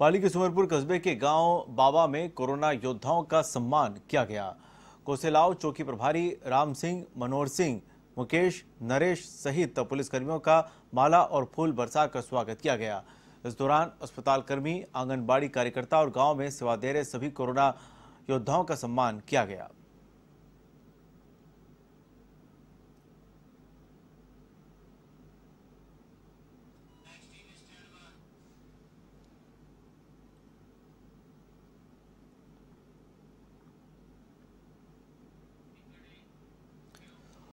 पाली के सुमरपुर कस्बे के गांव बाबा में कोरोना योद्धाओं का सम्मान किया गया कोसेलाव चौकी प्रभारी राम सिंह मनोहर सिंह मुकेश नरेश सहित पुलिसकर्मियों का माला और फूल बरसाकर स्वागत किया गया इस दौरान अस्पताल कर्मी आंगनबाड़ी कार्यकर्ता और गांव में सेवा दे रहे सभी कोरोना योद्धाओं का सम्मान किया गया